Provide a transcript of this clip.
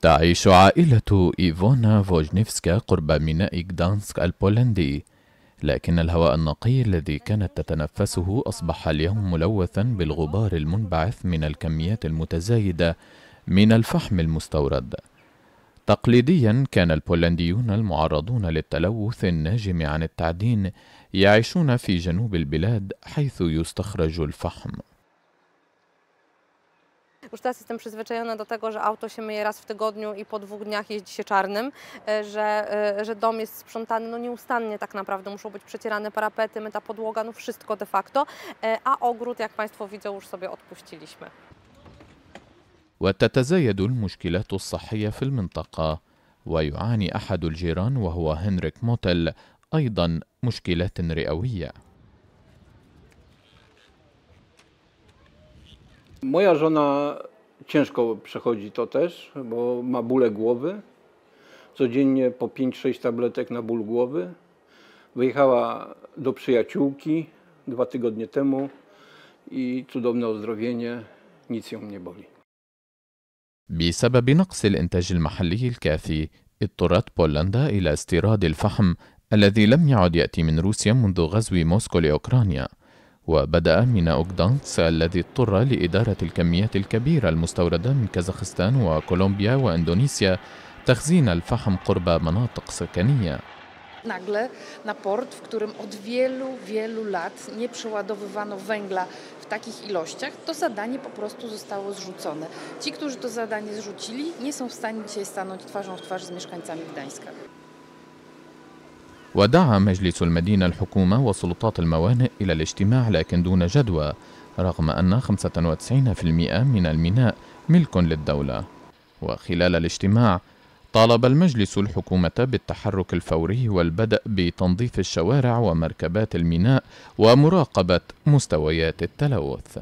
تعيش عائلة إيفونا فوجنيفسكا قرب ميناء غدانسك البولندي لكن الهواء النقي الذي كانت تتنفسه أصبح اليوم ملوثا بالغبار المنبعث من الكميات المتزايدة من الفحم المستورد تقليديا كان البولنديون المعرضون للتلوث الناجم عن التعدين يعيشون في جنوب البلاد حيث يستخرج الفحم Już teraz jestem przyzwyczajona do tego, że auto się myje raz w tygodniu i po dwóch dniach jeździ się czarnym, e, że, e, że dom jest sprzątany no nieustannie tak naprawdę, muszą być przecierane parapety, myta podłoga, no wszystko de facto, e, a ogród jak Państwo widzą już sobie odpuściliśmy. وتتزايد المشكلات الصحية في المنطقة ويعاني أحد الجيران وهو هنريك موتل أيضا مشكلات رئوية Moja żona ciężko przechodzi to też, bo ma bóle głowy. Codziennie po 5-6 tabletek na ból głowy. Wyjechała do przyjaciółki dwa tygodnie temu i cudowne ozdrowienie, nic ją nie boli. بسبب نقص الإنتاج المحلي الكافي اضطرت بولندا إلى استيراد الفحم الذي لم يعد يأتي من روسيا منذ غزو موسكو لأوكرانيا وبدأ من أوغدانس الذي اضطر لإدارة الكميات الكبيرة المستوردة من كازاخستان وكولومبيا وإندونيسيا تخزين الفحم قرب مناطق سكنية nagle na port, w którym od wielu, wielu lat nie przeładowywano węgla w takich ilościach, to zadanie po prostu zostało zrzucone. Ci, którzy to zadanie zrzucili, nie są w stanie dzisiaj stanąć twarzą w twarz z mieszkańcami Gdańska. ودعا مجلس المدينة الحكومة وسلطات الموانئ إلى الاجتماع لكن دون جدوى رغم أن 95% من الميناء ملك للدولة وخلال الاجتماع طالب المجلس الحكومة بالتحرك الفوري والبدء بتنظيف الشوارع ومركبات الميناء ومراقبة مستويات التلوث